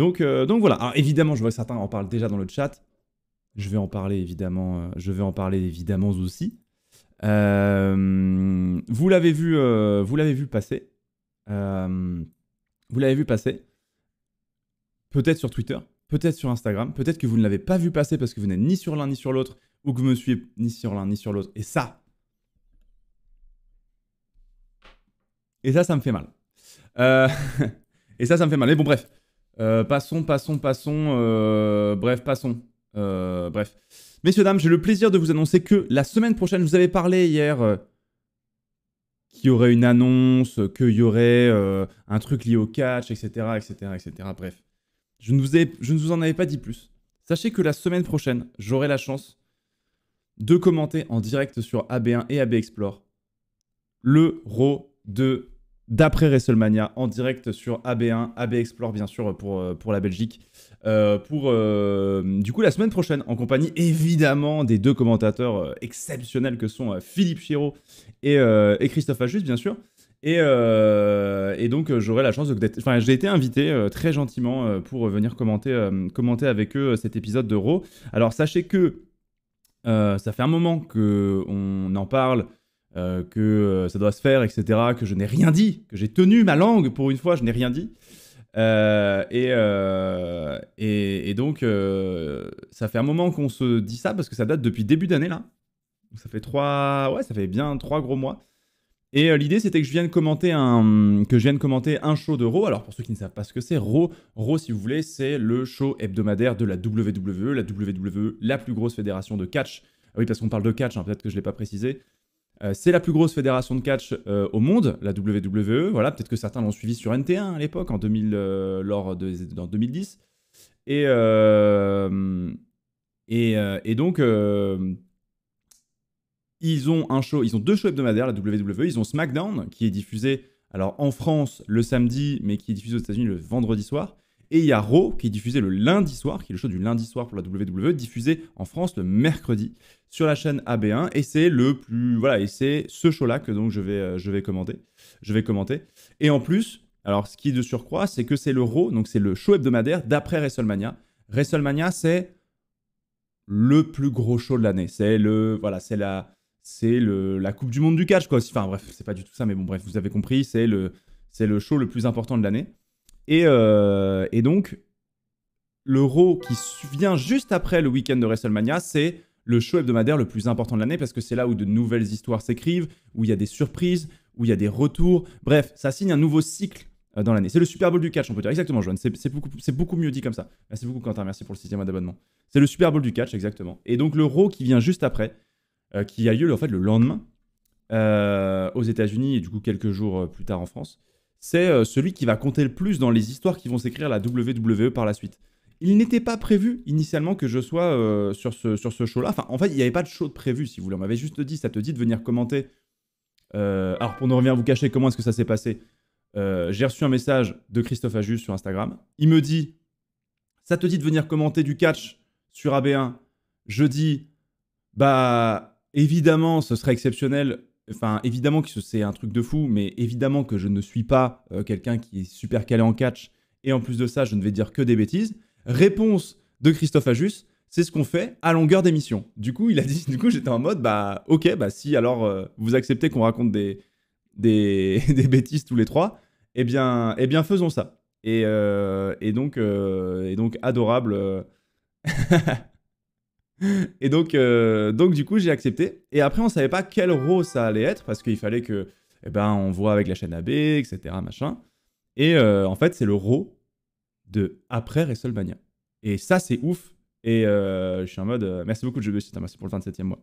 Euh, donc, voilà. évidemment, je vois que certains en parlent déjà dans le chat. Je vais en parler évidemment. Euh, je vais en parler évidemment aussi. Euh, vous l'avez vu, vous l'avez vu passer. vous l'avez vu passer. Peut-être sur Twitter, peut-être sur Instagram, peut-être que vous ne l'avez pas vu passer parce que vous n'êtes ni sur l'un ni sur l'autre, ou que vous me suivez ni sur l'un ni sur l'autre. Et ça, et ça, ça me fait mal. et ça, ça me fait mal. Mais bon, bref. Euh, passons, passons, passons. Euh, bref, passons. Euh, bref. Messieurs, dames, j'ai le plaisir de vous annoncer que la semaine prochaine, vous avez parlé hier qu'il y aurait une annonce, qu'il y aurait un truc lié au catch, etc., etc., etc. Bref, je ne, vous je ne vous en avais pas dit plus. Sachez que la semaine prochaine, j'aurai la chance de commenter en direct sur AB1 et AB Explore le RAW de d'après WrestleMania en direct sur AB1, AB Explore bien sûr pour, euh, pour la Belgique. Euh, pour euh, du coup la semaine prochaine en compagnie évidemment des deux commentateurs exceptionnels que sont Philippe Chiro et, Christophe Ajus bien sûr. Et, donc j'aurai la chance d'être... Enfin j'ai été invité très gentiment pour venir commenter, commenter avec eux cet épisode de Raw. Alors sachez que ça fait un moment qu'on en parle euh, que euh, ça doit se faire, etc., que je n'ai rien dit, que j'ai tenu ma langue pour une fois, je n'ai rien dit. Euh, et, et, donc, ça fait un moment qu'on se dit ça parce que ça date depuis début d'année là. ça fait trois, ouais, ça fait bien trois gros mois. Et l'idée, c'était que je vienne commenter un, que commenter un show de Raw. Alors pour ceux qui ne savent pas ce que c'est, Raw, si vous voulez, c'est le show hebdomadaire de la WWE, la WWE, la plus grosse fédération de catch. Ah oui, parce qu'on parle de catch, hein, peut-être que je ne l'ai pas précisé. Euh, c'est la plus grosse fédération de catch euh, au monde, la WWE. Voilà, peut-être que certains l'ont suivi sur NT1 à l'époque, en 2000, euh, lors de, dans 2010. Et, et, donc, ils ont un show, ils ont deux shows hebdomadaires, la WWE. Ils ont SmackDown qui est diffusé, alors en France le samedi, mais qui est diffusé aux États-Unis le vendredi soir. Et il y a Raw qui est diffusé le lundi soir, qui est le show du lundi soir pour la WWE, diffusé en France le mercredi sur la chaîne AB1. Et c'est le plus voilà, et c'est ce show-là que donc je vais euh, je vais commenter, je vais commenter. Et en plus, alors ce qui de surcroît, c'est que c'est le Raw, donc c'est le show hebdomadaire d'après WrestleMania. WrestleMania, c'est le plus gros show de l'année. C'est le voilà, c'est la c'est le la Coupe du Monde du catch quoi. Enfin bref, c'est pas du tout ça, mais bon bref, vous avez compris, c'est le c'est le show le plus important de l'année. Euh, et, donc, le Raw qui vient juste après le week-end de WrestleMania, c'est le show hebdomadaire le plus important de l'année parce que c'est là où de nouvelles histoires s'écrivent, où il y a des surprises, où il y a des retours. Bref, ça signe un nouveau cycle euh, dans l'année. C'est le Super Bowl du catch, on peut dire. Exactement, Joanne. C'est beaucoup, mieux dit comme ça. Merci beaucoup, Quentin. Merci pour le sixième mois d'abonnement. C'est le Super Bowl du catch, exactement. Et donc, le Raw qui vient juste après, euh, qui a lieu en fait le lendemain aux États-Unis et du coup quelques jours plus tard en France c'est euh, celui qui va compter le plus dans les histoires qui vont s'écrire à la WWE par la suite. Il n'était pas prévu initialement que je sois euh, sur ce, sur ce show-là. Enfin, en fait, il n'y avait pas de show de prévu, si vous voulez. On m'avait juste dit, ça te dit de venir commenter. Euh, alors, pour ne rien vous cacher, comment est-ce que ça s'est passé J'ai reçu un message de Christophe Ajus sur Instagram. Il me dit, ça te dit de venir commenter du catch sur AB1 Je dis, bah, évidemment, ce serait exceptionnel Enfin, évidemment que c'est un truc de fou, mais évidemment que je ne suis pas euh, quelqu'un qui est super calé en catch. Et en plus de ça, je ne vais dire que des bêtises. Réponse de Christophe Ajus, c'est ce qu'on fait à longueur d'émission. Du coup, il a dit, du coup, j'étais en mode, bah, ok, bah si, alors euh, vous acceptez qu'on raconte des, des, bêtises tous les trois, eh bien, eh bien faisons ça. Et, euh, et donc, et donc, adorable. et donc, euh, donc, du coup, j'ai accepté. Et après, on savait pas quel RAW ça allait être parce qu'il fallait que, eh ben, on voit avec la chaîne AB, etc., machin. Et euh, en fait, c'est le RAW de après WrestleMania. Et ça, c'est ouf. Et euh, je suis en mode, merci beaucoup de jeu merci pour le 27e mois.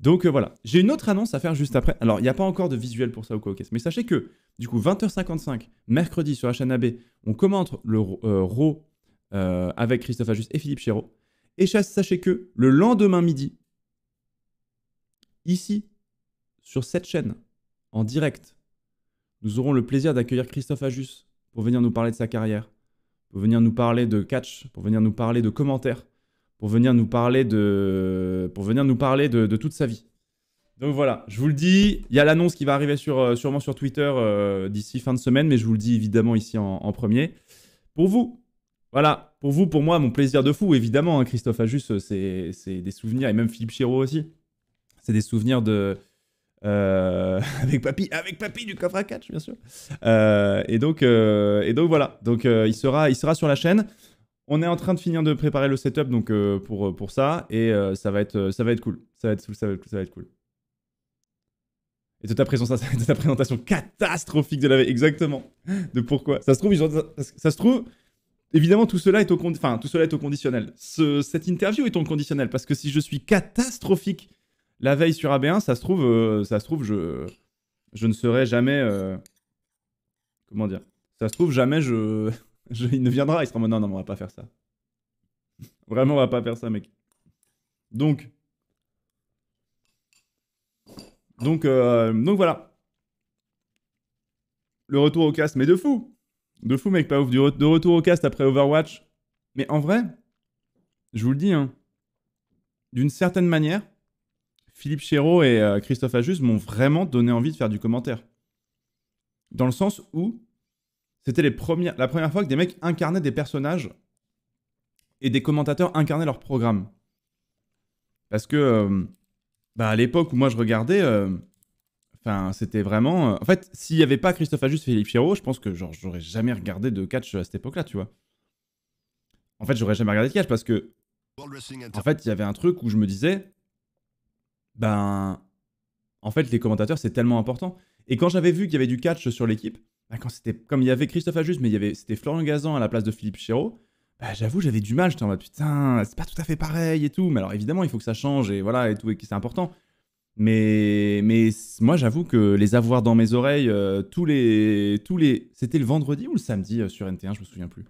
Donc voilà, j'ai une autre annonce à faire juste après. Alors, il n'y a pas encore de visuel pour ça au mais sachez que, du coup, 20h55, mercredi sur la chaîne AB, on commente le RAW avec Christophe Ajus et Philippe Chéreau. Et sachez que le lendemain midi, ici, sur cette chaîne, en direct, nous aurons le plaisir d'accueillir Christophe Ajus pour venir nous parler de sa carrière, pour venir nous parler de catch, pour venir nous parler de commentaires, pour venir nous parler de, pour venir nous parler de, toute sa vie. Donc voilà, je vous le dis, il y a l'annonce qui va arriver euh, sûrement sur Twitter euh, d'ici fin de semaine, mais je vous le dis évidemment ici en premier. Pour vous, voilà, pour vous, pour moi, mon plaisir de fou, évidemment. Hein, Christophe Ajus, euh, c'est des souvenirs, et même Philippe Chiro aussi. C'est des souvenirs de. Euh, avec papy, avec papy du coffre à catch, bien sûr. Euh, et, donc, et donc voilà, donc il, sera, il sera sur la chaîne. On est en train de finir de préparer le setup donc, pour, pour ça, et ça, va être, ça va être cool. Ça va être, ça ça va être cool. Et de ta, présentation, ta présentation catastrophique de la veille, exactement. De pourquoi. Ça se trouve, ça se trouve, Évidemment, tout cela est au, conditionnel. cette interview est au conditionnel parce que si je suis catastrophique la veille sur AB1, ça se trouve, euh, ça se trouve, je, ne serai jamais, euh, comment dire, ça se trouve jamais, je... il ne viendra, il sera en non, non, on va pas faire ça. Vraiment, on va pas faire ça, mec. Donc, donc, euh, donc voilà. Le retour au casse, mais de fou. De fou, mec, pas ouf. de retour au cast après Overwatch. Mais en vrai, je vous le dis, hein, d'une certaine manière, Philippe Chéreau et euh, Christophe Ajus m'ont vraiment donné envie de faire du commentaire. Dans le sens où c'était la première fois que des mecs incarnaient des personnages et des commentateurs incarnaient leur programme. Parce que euh, bah, à l'époque où moi je regardais, euh, Enfin, c'était vraiment. Euh, en fait, s'il n'y avait pas Christophe Ajus et Philippe Chéreau, je pense que genre j'aurais jamais regardé de catch à cette époque-là, tu vois. En fait, j'aurais jamais regardé de catch parce que. En fait, il y avait un truc où je me disais. Ben. En fait, les commentateurs, c'est tellement important. Et quand j'avais vu qu'il y avait du catch sur l'équipe, ben, quand c'était comme il y avait Christophe Ajus, mais il y avait c'était Florian Gazan à la place de Philippe Chiro, ben, j'avoue, j'avais du mal. J'étais en mode putain, c'est pas tout à fait pareil et tout. Mais alors évidemment, il faut que ça change et voilà et tout et que c'est important. Mais, mais moi, j'avoue que les avoir dans mes oreilles, euh, tous les. tous les C'était le vendredi ou le samedi euh, sur NT1, je me souviens plus.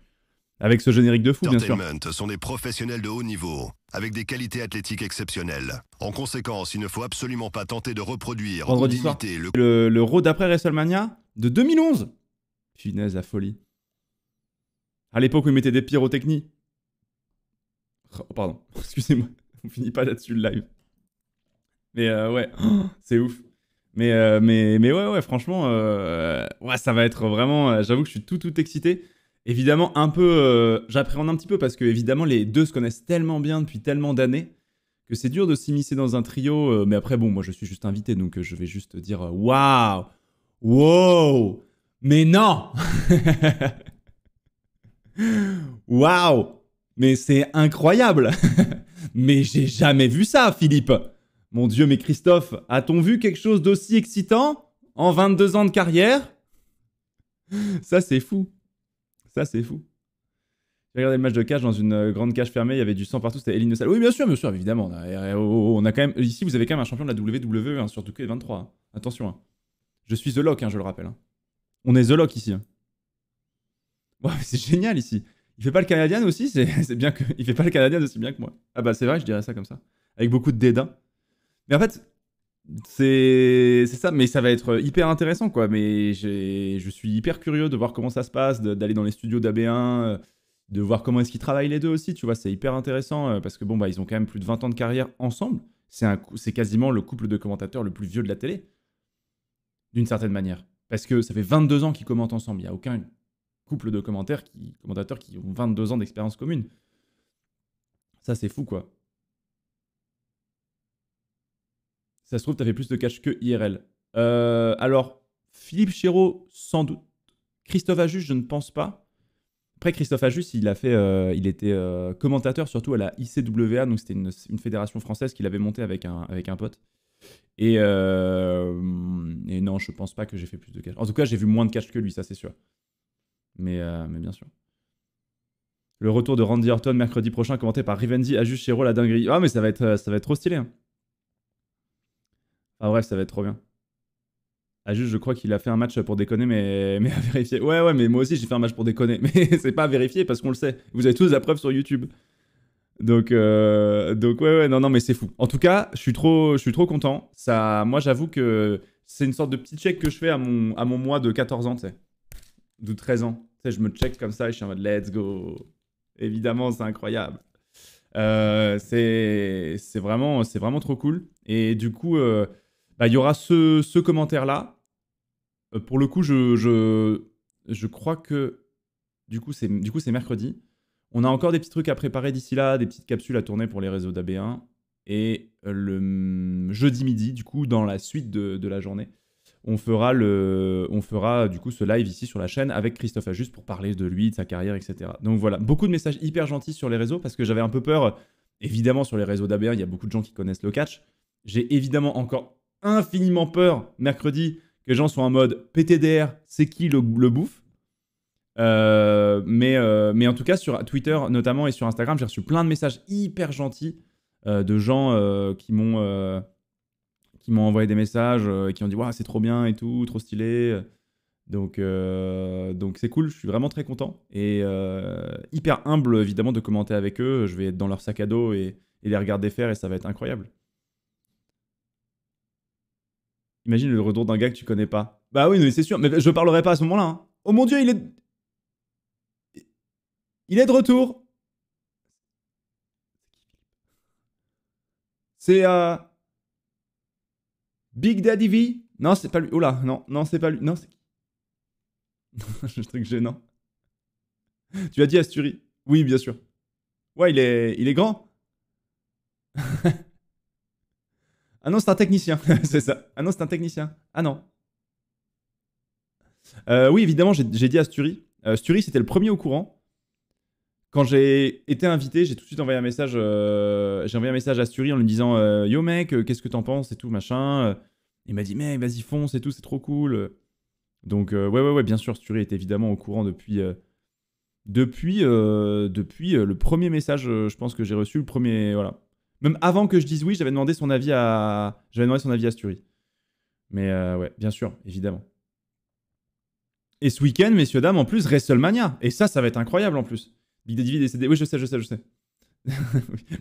Avec ce générique de fou, bien sûr. sont des professionnels de haut niveau, avec des qualités athlétiques exceptionnelles. En conséquence, il ne faut absolument pas tenter de reproduire vendredi soir. le... Le, le WrestleMania de 2011 Finesse, la folie. À l'époque, ils mettaient des pyrotechnies. Oh, pardon, excusez-moi, on finit pas là-dessus le live. Mais euh, ouais, c'est ouf. Mais, euh, mais, mais ouais, ouais, franchement, euh, ouais, ça va être vraiment. J'avoue que je suis tout, tout excité. Évidemment, un peu. J'appréhende un petit peu parce que, évidemment, les deux se connaissent tellement bien depuis tellement d'années que c'est dur de s'immiscer dans un trio. mais après, bon, moi, je suis juste invité, donc je vais juste dire waouh, wow, mais non Waouh Mais c'est incroyable Mais j'ai jamais vu ça, Philippe mon Dieu, mais Christophe, a-t-on vu quelque chose d'aussi excitant en 22 ans de carrière Ça, c'est fou. Ça, c'est fou. J'ai regardé le match de cage dans une euh, grande cage fermée, il y avait du sang partout, c'était Eline Salle. Oui, bien sûr, bien sûr, évidemment. Oh, oh, on a quand même, ici, vous avez quand même un champion de la WWE, hein, surtout que 23. Hein. Attention. Hein. Je suis The Lock, je le rappelle. On est The Lock ici. c'est génial ici. Il fait pas le Canadien aussi, c'est bien que. Il fait pas le Canadien aussi bien que moi. Ah bah c'est vrai, je dirais ça comme ça. Avec beaucoup de dédain. Mais en fait, c'est ça, mais ça va être hyper intéressant, quoi. Mais je suis hyper curieux de voir comment ça se passe, d'aller dans les studios d'AB1, euh, de voir comment est-ce qu'ils travaillent les deux aussi, tu vois. C'est hyper intéressant euh, parce que bon, bah, ils ont quand même plus de 20 ans de carrière ensemble. C'est quasiment le couple de commentateurs le plus vieux de la télé, d'une certaine manière. Parce que ça fait 22 ans qu'ils commentent ensemble. Il n'y a aucun couple de commentateurs qui, commentateurs qui ont 22 ans d'expérience commune. Ça, c'est fou, quoi. ça se trouve, tu fait plus de cash que IRL. Euh, alors, Philippe Chéreau, sans doute. Christophe Ajus, je ne pense pas. Après, Christophe Ajus, il, a fait, euh, il était euh, commentateur surtout à la ICWA, donc c'était une, fédération française qu'il avait montée avec un, avec un pote. Et, non, je pense pas que j'ai fait plus de cash. En tout cas, j'ai vu moins de cash que lui, ça c'est sûr. Mais, mais bien sûr. Le retour de Randy Orton mercredi prochain, commenté par Rivendi, Ajus, Chéreau, la dinguerie. Ah, mais ça va être, ça va être trop stylé. Hein. Ah bref, ça va être trop bien. Ah juste, je crois qu'il a fait un match pour déconner, mais, mais à vérifier. Ouais, ouais, mais moi aussi j'ai fait un match pour déconner. Mais c'est pas à vérifier parce qu'on le sait. Vous avez tous la preuve sur YouTube. Donc, euh, donc ouais, ouais, non, non, mais c'est fou. En tout cas, je suis trop, je suis trop content. Ça, moi, j'avoue que c'est une sorte de petit check que je fais à mon, à mon mois de 14 ans, tu sais. De 13 ans. Tu sais, je me check comme ça et je suis en mode let's go. Évidemment, c'est incroyable. Euh, c'est vraiment, vraiment trop cool. Et du coup, euh, bah, il y aura ce, commentaire-là. Euh, pour le coup, je, je, crois que du coup, c'est, mercredi. On a encore des petits trucs à préparer d'ici là, des petites capsules à tourner pour les réseaux d'AB1. Et euh, le mm, jeudi midi, du coup, dans la suite de, de la journée, on fera, le, on fera du coup ce live ici sur la chaîne avec Christophe Ajuste pour parler de lui, de sa carrière, etc. Donc voilà, beaucoup de messages hyper gentils sur les réseaux parce que j'avais un peu peur. Évidemment, sur les réseaux d'AB1, il y a beaucoup de gens qui connaissent le catch. J'ai évidemment encore infiniment peur mercredi que les gens soient en mode PTDR, c'est qui le, bouffe euh, mais, euh, mais en tout cas, sur Twitter notamment et sur Instagram, j'ai reçu plein de messages hyper gentils euh, de gens qui m'ont qui envoyé des messages et qui ont dit c'est trop bien et tout, trop stylé. Donc, donc c'est cool, je suis vraiment très content et hyper humble évidemment de commenter avec eux. Je vais être dans leur sac à dos et les regarder faire et ça va être incroyable. Imagine le retour d'un gars que tu connais pas. Bah oui, c'est sûr. Mais je parlerai pas à ce moment-là. Hein. Oh mon dieu, il est. Il est de retour. C'est. Euh, Big Daddy V Non, c'est pas lui. Oula, non, non, c'est pas lui. Non, c'est qui truc gênant. Tu as dit Asturie. Oui, bien sûr. Ouais, il est, il est grand. Ah non, c'est un technicien. c'est ça. Ah non, c'est un technicien. Ah non. Euh, oui, évidemment, j'ai dit à Sturi. Euh, Sturi, c'était le premier au courant. Quand j'ai été invité, j'ai tout de suite envoyé un message. Euh, j'ai envoyé un message à Sturi en lui disant euh, Yo mec, qu'est-ce que t'en penses et tout machin. Il m'a dit mec, vas-y fonce et tout, c'est trop cool. Donc ouais ouais ouais, bien sûr, Sturi est évidemment au courant depuis depuis depuis le premier message, je pense que j'ai reçu le premier voilà même avant que je dise oui, j'avais demandé son avis à, j'avais demandé son avis à Sturie. Mais euh, ouais, bien sûr, évidemment. Et ce week-end, messieurs, dames, en plus, WrestleMania. Et ça, ça va être incroyable en plus. Big Daddy est décédé. Oui, je sais, je sais, je sais.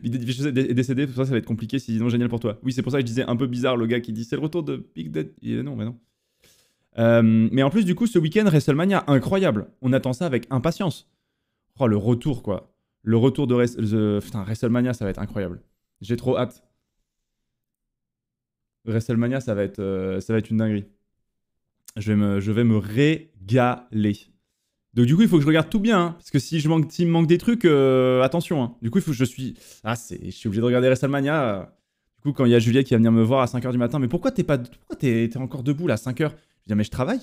Big Daddy est décédé, pour ça, ça va être compliqué, sinon génial pour toi. Oui, c'est pour ça que je disais un peu bizarre le gars qui dit c'est le retour de Big Daddy. Non, mais non. Euh, mais en plus, du coup, ce week-end, WrestleMania, incroyable. On attend ça avec impatience. Oh, le retour, quoi. Le retour de WrestleMania, ça va être incroyable. J'ai trop hâte. WrestleMania, ça va être, euh, ça va être une dinguerie. Je vais me, je vais me régaler. Donc du coup, il faut que je regarde tout bien, hein, parce que si je manque, s'il me manque des trucs, euh, attention. Hein. Du coup, il faut que je suis, ah, c'est, je suis obligé de regarder WrestleMania. Euh. Du coup, quand il y a Juliette qui va venir me voir à 5h du matin, mais pourquoi t'es pas, pourquoi t'es, t'es encore debout là à 5h Je dis, mais je travaille.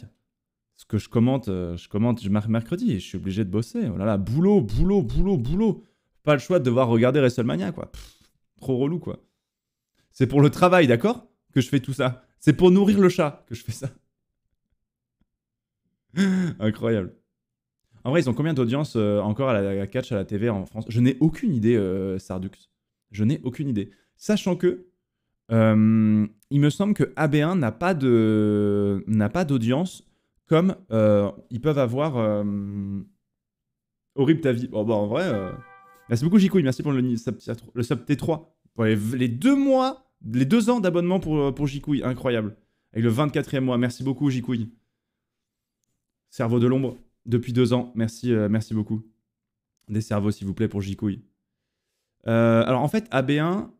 Ce que je commente, je commente je marque mercredi et je suis obligé de bosser. Oh là là, boulot, boulot, boulot, boulot. Pas le choix de devoir regarder WrestleMania, quoi. Trop relou, quoi. C'est pour le travail, d'accord Que je fais tout ça. C'est pour nourrir le chat que je fais ça. Incroyable. En vrai, ils ont combien d'audience euh, encore à la catch à la TV en France Je n'ai aucune idée, euh, Sardux. Je n'ai aucune idée. Sachant que euh, il me semble que AB1 n'a pas de n'a pas d'audience comme ils peuvent avoir. horrible ta vie. Bon oh, bah en vrai. Merci beaucoup, Jicouille. Merci pour le sub, T3. les, deux mois, les deux ans d'abonnement pour, euh, pour Jicouille. Incroyable. Avec le 24e mois. Merci beaucoup, Jicouille. Cerveau de l'ombre, depuis deux ans. Merci, euh, merci beaucoup. Des cerveaux, s'il vous plaît, pour Jicouille. Euh, alors, en fait, AB1,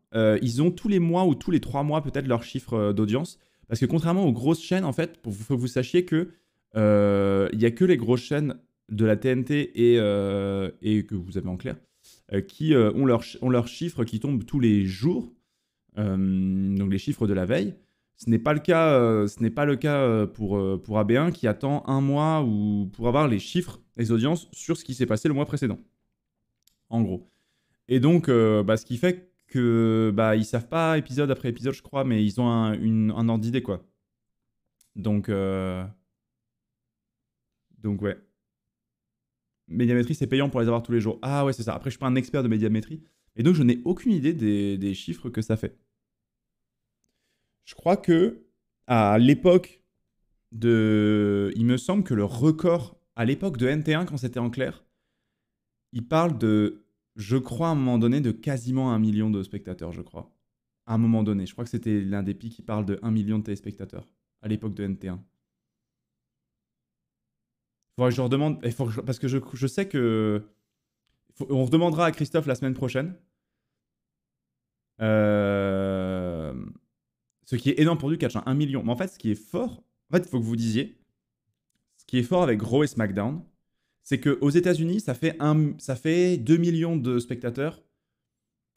ils ont tous les mois ou tous les trois mois, peut-être, leur chiffre d'audience. Parce que contrairement aux grosses chaînes, en fait, faut que vous sachiez que il n'y a que les grosses chaînes de la TNT et que vous avez en clair euh, qui euh, ont leurs ont leurs chiffres qui tombent tous les jours, euh, donc les chiffres de la veille. Ce n'est pas le cas, ce n'est pas le cas pour, pour AB1 qui attend un mois ou pour avoir les chiffres, les audiences sur ce qui s'est passé le mois précédent. En gros. Et donc, bah, ce qui fait que bah, ils savent pas épisode après épisode, je crois, mais ils ont un, un ordre d'idée, quoi. Donc, donc ouais médiamétrie, c'est payant pour les avoir tous les jours. Ah ouais, c'est ça. Après, je suis pas un expert de médiamétrie. Et donc, je n'ai aucune idée des, chiffres que ça fait. Je crois que à l'époque de. Il me semble que le record, à l'époque de NT1, quand c'était en clair, il parle de. Je crois à un moment donné de quasiment un million de spectateurs, je crois. À un moment donné. Je crois que c'était l'un des pics qui parle de 1 million de téléspectateurs à l'époque de NT1 je leur demande. parce que je, sais que. on redemandera à Christophe la semaine prochaine. Euh, ce qui est énorme pour du catch, 1 hein, million. Mais en fait, ce qui est fort, en fait, il faut que vous disiez, ce qui est fort avec Raw et SmackDown, c'est qu'aux États-Unis, ça, fait un, ça fait 2 millions de spectateurs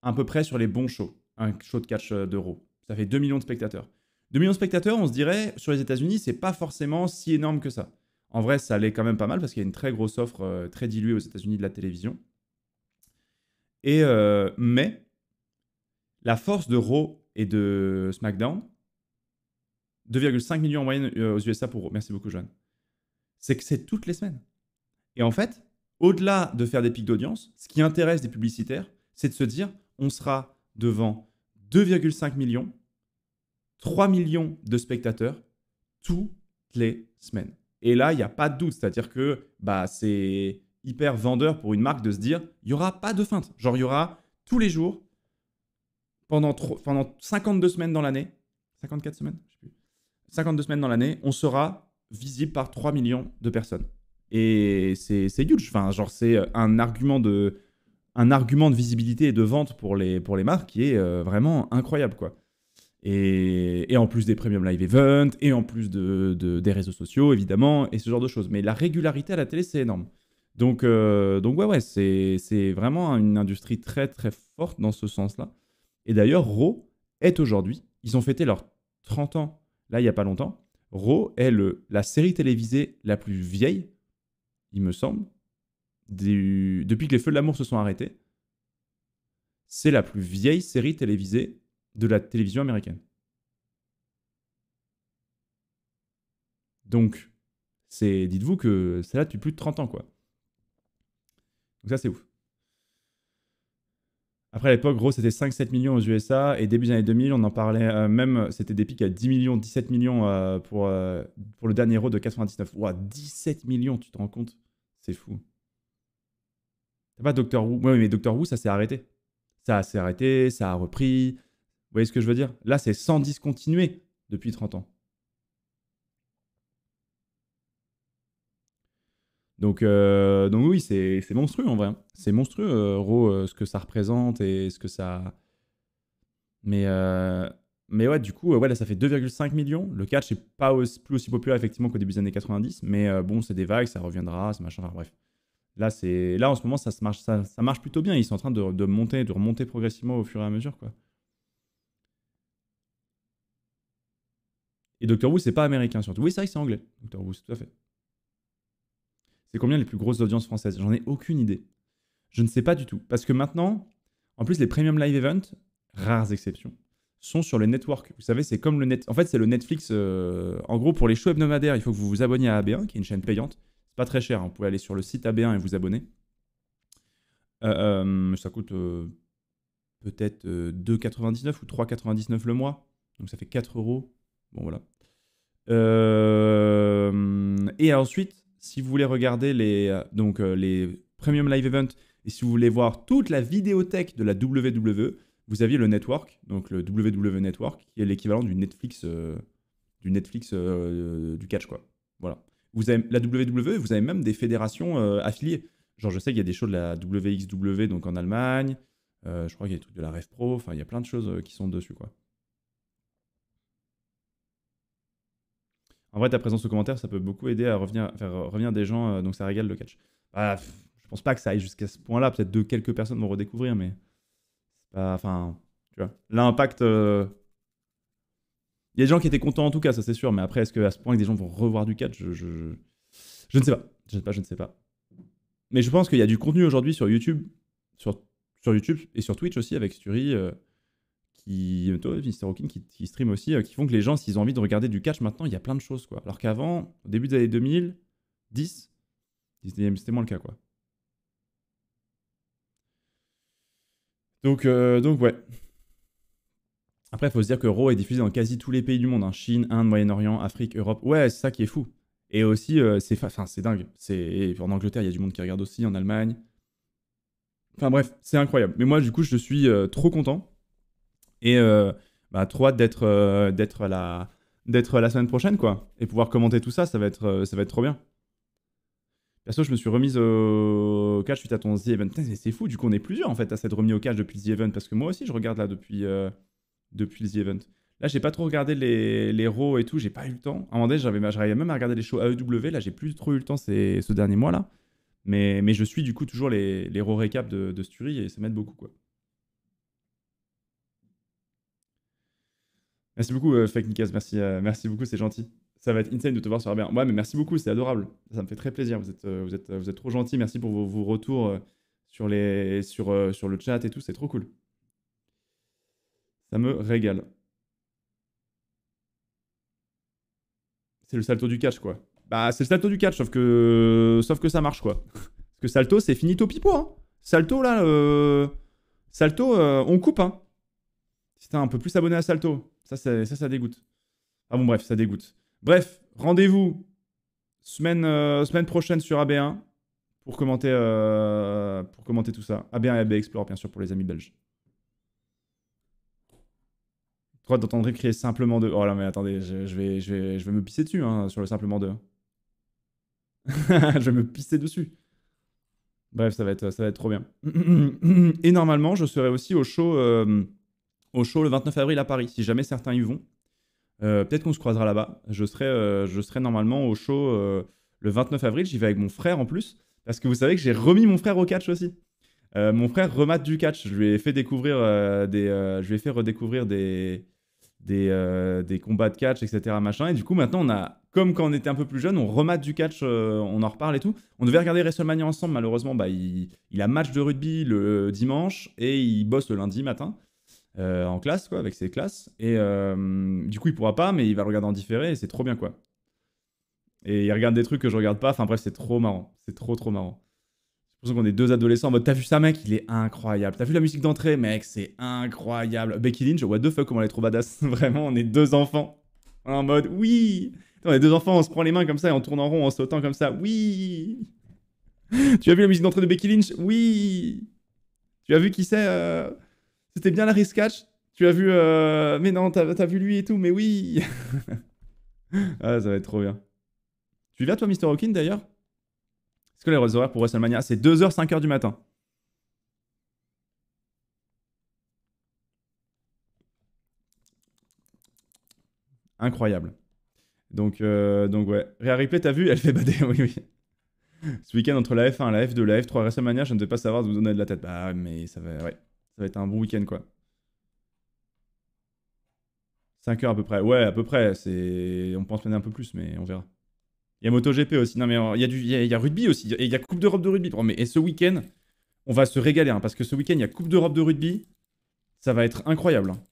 à peu près sur les bons shows, un show de catch euh, d'euro, Ça fait 2 millions de spectateurs. 2 millions de spectateurs, on se dirait, sur les États-Unis, c'est pas forcément si énorme que ça. En vrai, ça allait quand même pas mal parce qu'il y a une très grosse offre euh, très diluée aux États-Unis de la télévision. Et euh, mais la force de Raw et de SmackDown, 2,5 millions en moyenne euh, aux USA pour Raw. Merci beaucoup, Joanne. C'est que c'est toutes les semaines. Et en fait, au-delà de faire des pics d'audience, ce qui intéresse des publicitaires, c'est de se dire on sera devant 2,5 millions, 3 millions de spectateurs toutes les semaines. Et là, il n'y a pas de doute. C'est-à-dire que bah, c'est hyper vendeur pour une marque de se dire il n'y aura pas de feinte. Genre, il y aura tous les jours, pendant, pendant 52 semaines dans l'année, 54 semaines, je sais plus, 52 semaines dans l'année, on sera visible par 3 millions de personnes. Et c'est huge. Enfin, genre, c'est euh, un argument de un argument de visibilité et de vente pour les, pour les marques qui est euh, vraiment incroyable. quoi. Et, et, en plus des premium live events, et en plus de, des réseaux sociaux, évidemment, et ce genre de choses. Mais la régularité à la télé, c'est énorme. Donc, euh, donc ouais, ouais, c'est vraiment une industrie très, très forte dans ce sens-là. Et d'ailleurs, Raw est aujourd'hui, ils ont fêté leurs 30 ans, là, il n'y a pas longtemps. Raw est la série télévisée la plus vieille, il me semble, depuis que les Feux de l'amour se sont arrêtés. C'est la plus vieille série télévisée de la télévision américaine. Donc, c'est, dites-vous que c'est là depuis plus de 30 ans, quoi. Donc ça, c'est ouf. Après, à l'époque, gros, c'était 5-7 millions aux USA, et début des années 2000, on en parlait euh, même, c'était des pics à 10 millions, 17 millions euh, pour, euh, pour le dernier héros de 99. Ouah, 17 millions, tu te rends compte C'est fou. T'as pas Doctor Who Oui mais Doctor Who, ça s'est arrêté. Ça s'est arrêté, ça a repris, vous voyez ce que je veux dire Là, c'est sans discontinuer depuis 30 ans. Donc, euh, donc oui, c'est monstrueux en vrai. Hein. C'est monstrueux, euh, euh, ce que ça représente et ce que ça... Mais, euh, mais ouais, du coup, ouais, là, ça fait 2,5 millions. Le catch n'est pas plus aussi populaire effectivement qu'au début des années 90, mais bon, c'est des vagues, ça reviendra, c'est machin, bref. Là, là, en ce moment, ça, marche, ça, marche plutôt bien. Ils sont en train de, de monter, de remonter progressivement au fur et à mesure, quoi. Et Doctor Who, c'est pas américain surtout. Oui, c'est vrai que c'est anglais, Doctor Who, tout à fait. C'est combien les plus grosses audiences françaises J'en ai aucune idée. Je ne sais pas du tout. Parce que maintenant, en plus, les premium live events, rares exceptions, sont sur le network. Vous savez, c'est comme le net. En fait, c'est le Netflix. Euh, en gros, pour les shows hebdomadaires, il faut que vous vous abonniez à AB1, qui est une chaîne payante. C'est pas très cher. On hein. Vous pouvez aller sur le site AB1 et vous abonner. Euh, euh, ça coûte peut-être 2,99 ou 3,99 le mois. Donc ça fait 4 euros. Bon, voilà. Euh, et ensuite, si vous voulez regarder les, euh, donc, euh, les Premium Live Events et si vous voulez voir toute la vidéothèque de la WWE, vous aviez le network, donc le WWE Network, qui est l'équivalent du Netflix, du Netflix du catch, quoi. Voilà. Vous avez la WWE, vous avez même des fédérations affiliées. Genre, je sais qu'il y a des shows de la WXW, donc en Allemagne. je crois qu'il y a des trucs de la Ref Pro. Enfin, il y a plein de choses qui sont dessus, quoi. En vrai, ta présence aux commentaires, ça peut beaucoup aider à revenir, faire revenir des gens, euh, donc ça régale le catch. Bah, je pense pas que ça aille jusqu'à ce point-là. Peut-être deux, quelques personnes vont redécouvrir, mais enfin, tu vois, l'impact. Euh, il y a des gens qui étaient contents en tout cas, ça c'est sûr. Mais après, est-ce qu'à ce point que des gens vont revoir du catch, je, ne sais pas. Je ne sais pas. Je ne sais pas. Mais je pense qu'il y a du contenu aujourd'hui sur YouTube, sur, YouTube et sur Twitch aussi avec Sturi. Euh, qui, euh, qui, qui, stream aussi, euh, qui font que les gens, s'ils ont envie de regarder du catch, maintenant, il y a plein de choses, quoi. Alors qu'avant, au début des années 2010, c'était moins le cas, quoi. Donc, euh, donc ouais. Après, il faut se dire que Raw est diffusé dans quasi tous les pays du monde, en hein. Chine, Inde, Moyen-Orient, Afrique, Europe. Ouais, c'est ça qui est fou. Et aussi, c'est c'est dingue. C'est en Angleterre, il y a du monde qui regarde aussi, en Allemagne. Enfin bref, c'est incroyable. Mais moi, du coup, je suis trop content et euh, bah, trop d'être euh, d'être la d'être la semaine prochaine quoi et pouvoir commenter tout ça ça va être euh, ça va être trop bien perso je me suis remise au catch suite à ton The Event c'est fou du coup on est plusieurs en fait à s'être remis au catch depuis The Event parce que moi aussi je regarde là depuis depuis The Event là j'ai pas trop regardé les les et tout j'ai pas eu le temps à un j'avais j'arrivais même à regarder les shows AEW là j'ai plus trop eu le temps ce dernier mois là mais, mais je suis du coup toujours les, les Raw récap de, de Sturie et ça m'aide beaucoup quoi Merci beaucoup, euh, Fake Nikas. Merci, euh, merci beaucoup, c'est gentil. Ça va être insane de te voir sur bien. Ouais, mais merci beaucoup, c'est adorable. Ça me fait très plaisir. Vous êtes, euh, vous êtes, vous êtes trop gentil. Merci pour vos, retours sur, les, sur, sur le chat et tout. C'est trop cool. Ça me régale. C'est le salto du catch, quoi. Bah, c'est le salto du catch, sauf que, sauf que ça marche, quoi. Parce que salto, c'est fini pipo. Hein. Salto, là, salto, on coupe. Hein. Si un peu plus abonné à salto, ça, ça, dégoûte. Ah bon, bref, ça dégoûte. Bref, rendez-vous semaine, euh, semaine prochaine sur AB1 pour commenter, euh, pour commenter tout ça. AB1 et AB Explore, bien sûr, pour les amis belges. Toi, t'entendrais créer simplement 2. Oh là, mais attendez, je, vais, je, vais, me pisser dessus hein, sur le simplement 2. je vais me pisser dessus. Bref, ça va être, ça va être trop bien. et normalement, je serai aussi au show. Euh, au show le 29 avril à Paris, si jamais certains y vont. Euh, peut-être qu'on se croisera là-bas. Je, serai, euh, je serai normalement au show euh, le 29 avril. J'y vais avec mon frère en plus. Parce que vous savez que j'ai remis mon frère au catch aussi. mon frère remate du catch. Je lui ai fait découvrir des, je lui ai redécouvrir des, des, combats de catch, etc. Machin. Et du coup, maintenant, on a, comme quand on était un peu plus jeune, on remate du catch, on en reparle et tout. On devait regarder WrestleMania ensemble. Malheureusement, bah, il a match de rugby le dimanche et il bosse le lundi matin. Euh, en classe, quoi, avec ses classes. Et euh, du coup, il pourra pas, mais il va le regarder en différé et c'est trop bien, quoi. Et il regarde des trucs que je regarde pas. Enfin bref, c'est trop marrant. C'est trop, trop marrant. J'ai l'impression qu'on est deux adolescents en mode T'as vu ça, mec Il est incroyable. T'as vu la musique d'entrée, mec C'est incroyable. Becky Lynch, what the fuck, comment elle est trop badass. Vraiment, on est deux enfants. En mode Oui On est deux enfants, on se prend les mains comme ça et on tourne en rond en sautant comme ça. Oui Tu as vu la musique d'entrée de Becky Lynch Oui Tu as vu qui c'est euh? C'était bien risk rescatch Tu as vu. Euh, mais non, t'as as vu lui et tout, mais oui Ah, ça va être trop bien. Tu viens toi, Mr. Hawking, d'ailleurs Est-ce que les horaires pour WrestleMania, c'est 2h, 5h du matin Incroyable. Donc, euh, donc ouais. Réa Ripley, t'as vu Elle fait bader, oui, oui. Ce week-end, entre la F1, la F2, la F3, WrestleMania, je ne vais pas savoir si vous donner de la tête. Bah, mais ça va, ouais va être un bon week-end, quoi. 5 heures à peu près. Ouais, à peu près. C'est... On pense mener un peu plus, mais on verra. Il y a MotoGP aussi. Non, mais il y, a du... il y, a, rugby aussi. Et il y a Coupe d'Europe de rugby. Oh, mais, et ce week-end, on va se régaler. Hein, parce que ce week-end, il y a Coupe d'Europe de rugby. Ça va être incroyable. Hein.